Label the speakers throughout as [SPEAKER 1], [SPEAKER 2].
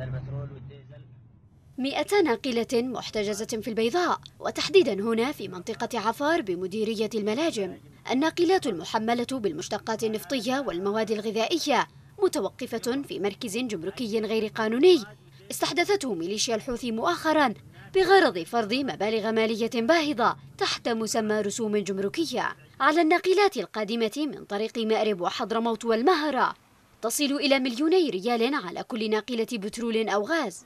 [SPEAKER 1] على البترول والديزل 200 ناقلة محتجزة في البيضاء وتحديدا هنا في منطقة عفار بمديرية الملاجم الناقلات المحملة بالمشتقات النفطية والمواد الغذائية متوقفة في مركز جمركي غير قانوني استحدثته ميليشيا الحوثي مؤخرا بغرض فرض مبالغ مالية باهظة تحت مسمى رسوم جمركية على الناقلات القادمة من طريق مأرب وحضرموت والمهرة تصل إلى مليوني ريال على كل ناقلة بترول أو غاز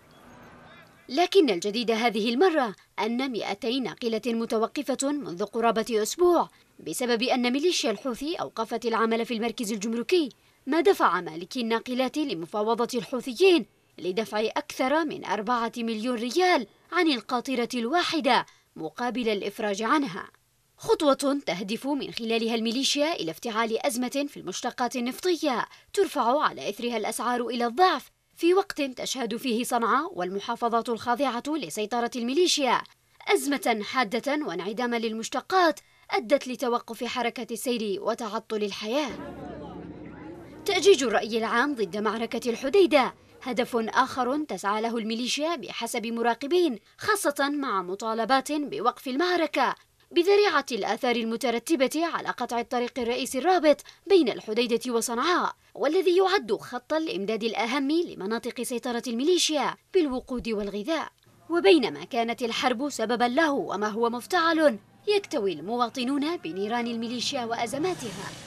[SPEAKER 1] لكن الجديد هذه المرة أن 200 ناقلة متوقفة منذ قرابة أسبوع بسبب أن ميليشيا الحوثي أوقفت العمل في المركز الجمركي ما دفع مالكي الناقلات لمفاوضة الحوثيين لدفع أكثر من أربعة مليون ريال عن القاطرة الواحدة مقابل الإفراج عنها خطوة تهدف من خلالها الميليشيا إلى افتعال أزمة في المشتقات النفطية ترفع على إثرها الأسعار إلى الضعف في وقت تشهد فيه صنعاء والمحافظات الخاضعة لسيطرة الميليشيا أزمة حادة وانعداما للمشتقات أدت لتوقف حركة السير وتعطل الحياة تأجيج الرأي العام ضد معركة الحديدة هدف آخر تسعى له الميليشيا بحسب مراقبين خاصة مع مطالبات بوقف المعركة بذريعة الآثار المترتبة على قطع الطريق الرئيسي الرابط بين الحديدة وصنعاء والذي يعد خط الإمداد الأهم لمناطق سيطرة الميليشيا بالوقود والغذاء وبينما كانت الحرب سببا له وما هو مفتعل يكتوي المواطنون بنيران الميليشيا وأزماتها